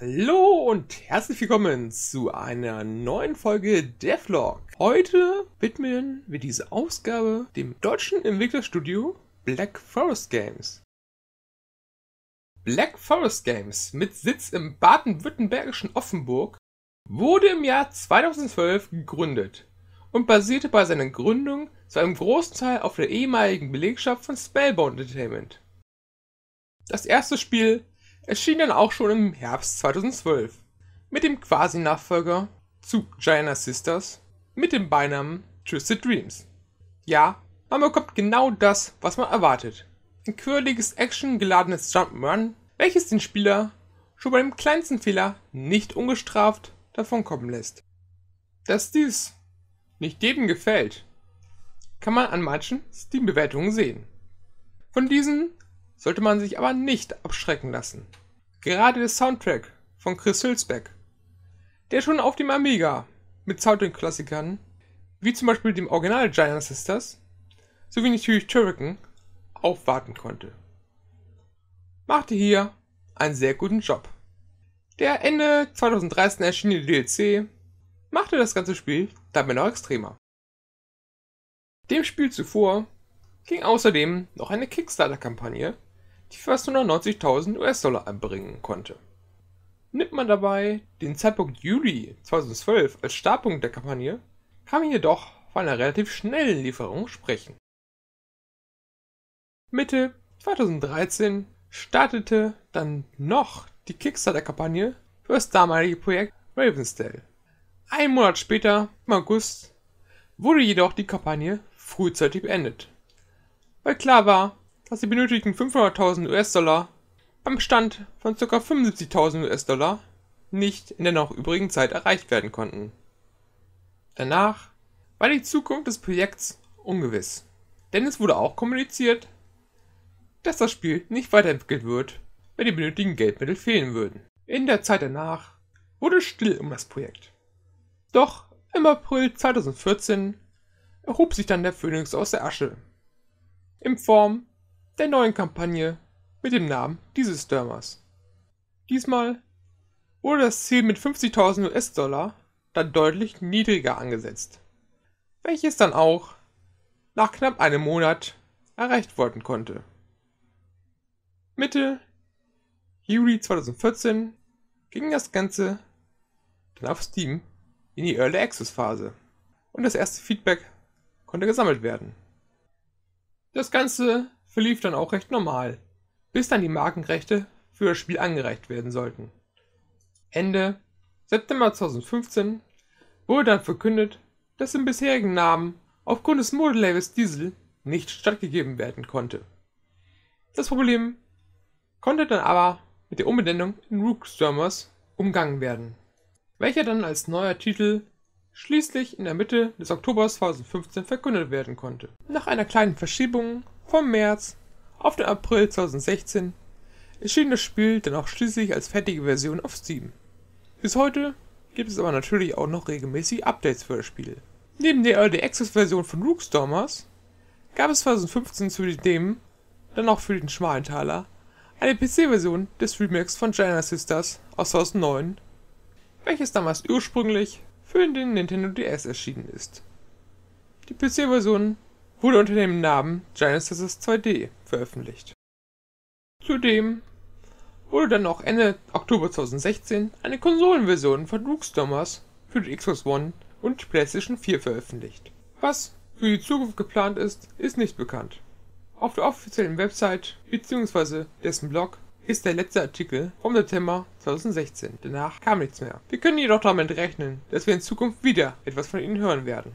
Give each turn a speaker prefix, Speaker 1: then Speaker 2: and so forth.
Speaker 1: Hallo und herzlich willkommen zu einer neuen Folge Devlog. Heute widmen wir diese Ausgabe dem deutschen Entwicklerstudio Black Forest Games. Black Forest Games mit Sitz im baden-württembergischen Offenburg wurde im Jahr 2012 gegründet und basierte bei seiner Gründung zu einem großen Teil auf der ehemaligen Belegschaft von Spellbound Entertainment. Das erste Spiel erschien dann auch schon im Herbst 2012 mit dem Quasi-Nachfolger zu Gianna Sisters mit dem Beinamen Twisted Dreams. Ja, man bekommt genau das, was man erwartet. Ein quirliges, actiongeladenes Jump'n'Run, welches den Spieler schon bei dem kleinsten Fehler nicht ungestraft davonkommen lässt. Dass dies nicht jedem gefällt, kann man an manchen Steam-Bewertungen sehen. Von diesen sollte man sich aber nicht abschrecken lassen. Gerade der Soundtrack von Chris Hülsbeck, der schon auf dem Amiga mit Soundtrack-Klassikern, wie zum Beispiel dem Original Giant Sisters, sowie natürlich Turrican, aufwarten konnte. Machte hier einen sehr guten Job. Der Ende 2013 erschienene DLC machte das ganze Spiel damit noch extremer. Dem Spiel zuvor ging außerdem noch eine Kickstarter-Kampagne die fast 190.000 US-Dollar einbringen konnte. Nimmt man dabei den Zeitpunkt Juli 2012 als Startpunkt der Kampagne, kann man jedoch von einer relativ schnellen Lieferung sprechen. Mitte 2013 startete dann noch die Kickstarter-Kampagne für das damalige Projekt Ravensdale. Ein Monat später, im August, wurde jedoch die Kampagne frühzeitig beendet, weil klar war, dass die benötigten 500.000 US-Dollar beim Stand von ca. 75.000 US-Dollar nicht in der noch übrigen Zeit erreicht werden konnten. Danach war die Zukunft des Projekts ungewiss, denn es wurde auch kommuniziert, dass das Spiel nicht weiterentwickelt wird, wenn die benötigten Geldmittel fehlen würden. In der Zeit danach wurde still um das Projekt. Doch im April 2014 erhob sich dann der Phönix aus der Asche in Form der neuen Kampagne mit dem Namen dieses Stürmers. Diesmal wurde das Ziel mit 50.000 US-Dollar dann deutlich niedriger angesetzt, welches dann auch nach knapp einem Monat erreicht worden konnte. Mitte Juli 2014 ging das Ganze dann auf Steam in die Early Access Phase und das erste Feedback konnte gesammelt werden. Das Ganze verlief dann auch recht normal, bis dann die Markenrechte für das Spiel angereicht werden sollten. Ende September 2015 wurde dann verkündet, dass im bisherigen Namen aufgrund des Modelabels Diesel nicht stattgegeben werden konnte. Das Problem konnte dann aber mit der Umbenennung in Rookstormers umgangen werden, welcher dann als neuer Titel schließlich in der Mitte des Oktobers 2015 verkündet werden konnte. Nach einer kleinen Verschiebung vom März auf den April 2016 erschien das Spiel dann auch schließlich als fertige Version auf Steam. Bis heute gibt es aber natürlich auch noch regelmäßig Updates für das Spiel. Neben der Early Access Version von Rookstormers gab es 2015 zudem dann auch für den Schmalentaler eine PC-Version des Remakes von Giant Sisters aus 2009, welches damals ursprünglich für den Nintendo DS erschienen ist. Die PC-Version wurde unter dem Namen Genesis 2D veröffentlicht. Zudem wurde dann auch Ende Oktober 2016 eine Konsolenversion von Rookstormers für die Xbox One und PlayStation 4 veröffentlicht. Was für die Zukunft geplant ist, ist nicht bekannt. Auf der offiziellen Website bzw. dessen Blog ist der letzte Artikel vom September 2016. Danach kam nichts mehr. Wir können jedoch damit rechnen, dass wir in Zukunft wieder etwas von Ihnen hören werden.